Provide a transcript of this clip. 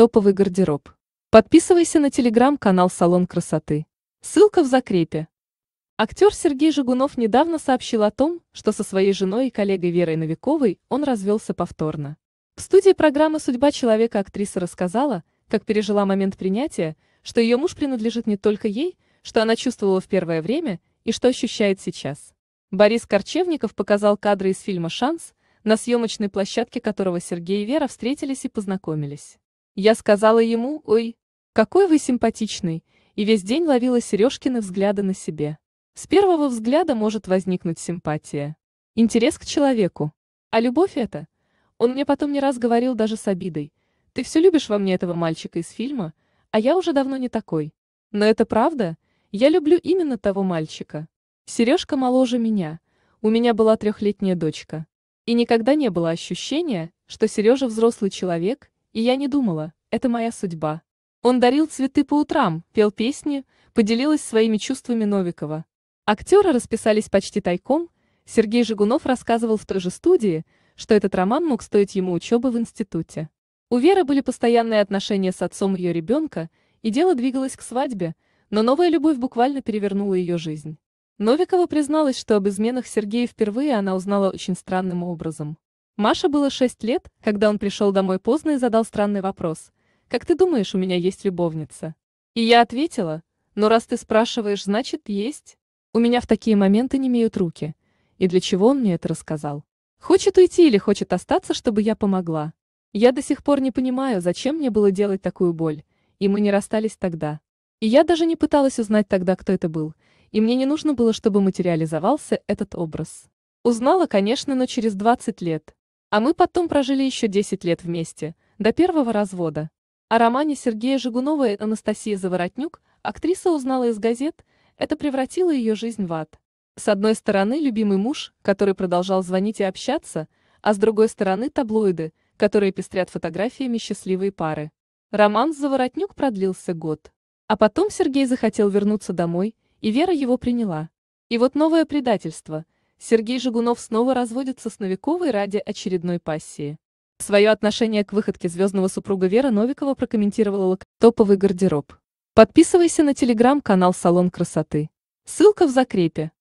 Топовый гардероб. Подписывайся на телеграм-канал «Салон красоты». Ссылка в закрепе. Актер Сергей Жигунов недавно сообщил о том, что со своей женой и коллегой Верой Новиковой он развелся повторно. В студии программы «Судьба человека» актриса рассказала, как пережила момент принятия, что ее муж принадлежит не только ей, что она чувствовала в первое время и что ощущает сейчас. Борис Корчевников показал кадры из фильма «Шанс», на съемочной площадке которого Сергей и Вера встретились и познакомились. Я сказала ему, ой, какой вы симпатичный, и весь день ловила Сережкины взгляды на себе. С первого взгляда может возникнуть симпатия. Интерес к человеку. А любовь это? Он мне потом не раз говорил даже с обидой. Ты все любишь во мне этого мальчика из фильма, а я уже давно не такой. Но это правда, я люблю именно того мальчика. Сережка моложе меня. У меня была трехлетняя дочка. И никогда не было ощущения, что Сережа взрослый человек и я не думала, это моя судьба. Он дарил цветы по утрам, пел песни, поделилась своими чувствами Новикова. Актеры расписались почти тайком, Сергей Жигунов рассказывал в той же студии, что этот роман мог стоить ему учебы в институте. У Веры были постоянные отношения с отцом ее ребенка, и дело двигалось к свадьбе, но новая любовь буквально перевернула ее жизнь. Новикова призналась, что об изменах Сергея впервые она узнала очень странным образом. Маше было шесть лет, когда он пришел домой поздно и задал странный вопрос. «Как ты думаешь, у меня есть любовница?» И я ответила, «Ну раз ты спрашиваешь, значит, есть. У меня в такие моменты не имеют руки. И для чего он мне это рассказал? Хочет уйти или хочет остаться, чтобы я помогла? Я до сих пор не понимаю, зачем мне было делать такую боль, и мы не расстались тогда. И я даже не пыталась узнать тогда, кто это был, и мне не нужно было, чтобы материализовался этот образ. Узнала, конечно, но через 20 лет. А мы потом прожили еще 10 лет вместе, до первого развода. О романе Сергея Жигунова и Анастасии Заворотнюк актриса узнала из газет, это превратило ее жизнь в ад. С одной стороны, любимый муж, который продолжал звонить и общаться, а с другой стороны, таблоиды, которые пестрят фотографиями счастливой пары. Роман с Заворотнюк продлился год. А потом Сергей захотел вернуться домой, и Вера его приняла. И вот новое предательство – Сергей Жигунов снова разводится с Новиковой ради очередной пассии. Свое отношение к выходке звездного супруга Вера Новикова прокомментировала топовый гардероб. Подписывайся на телеграм-канал «Салон красоты». Ссылка в закрепе.